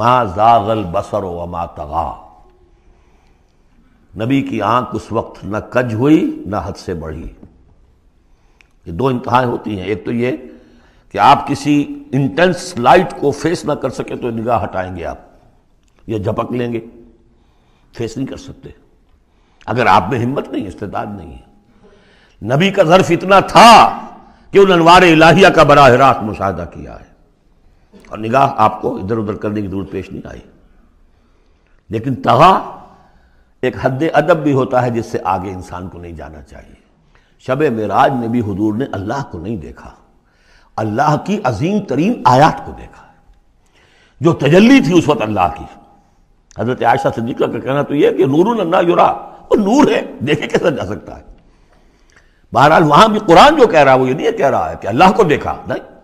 मा जागल बसर व माँ तगा नबी की आंख उस वक्त न कज हुई न हद से बढ़ी ये दो इंतहाएं होती हैं एक तो ये कि आप किसी इंटेंस लाइट को फेस ना कर सके तो निगाह हटाएंगे आप या झपक लेंगे फेस नहीं कर सकते अगर आप में हिम्मत नहीं इस्तेदाद नहीं है नबी का जर्फ इतना था कि उन अनवार इलाहिया का बराह रास्त मुशाह किया है और निगाह आपको इधर उधर करने की जरूरत पेश नहीं आई लेकिन तवा एक हद अदब भी होता है जिससे आगे इंसान को नहीं जाना चाहिए शब मराज में भी हजूर ने अल्लाह को नहीं देखा अल्लाह की अजीम तरीन आयात को देखा जो तजल्ली थी उस वक्त अल्लाह की हजरत आयशा सदी का कहना तो यह कि नूर अल्लाह युरा वो नूर है देखे कैसा जा सकता है बहरहाल वहां भी कुरान जो कह रहा है वो ये नहीं कह रहा है कि अल्लाह को देखा नहीं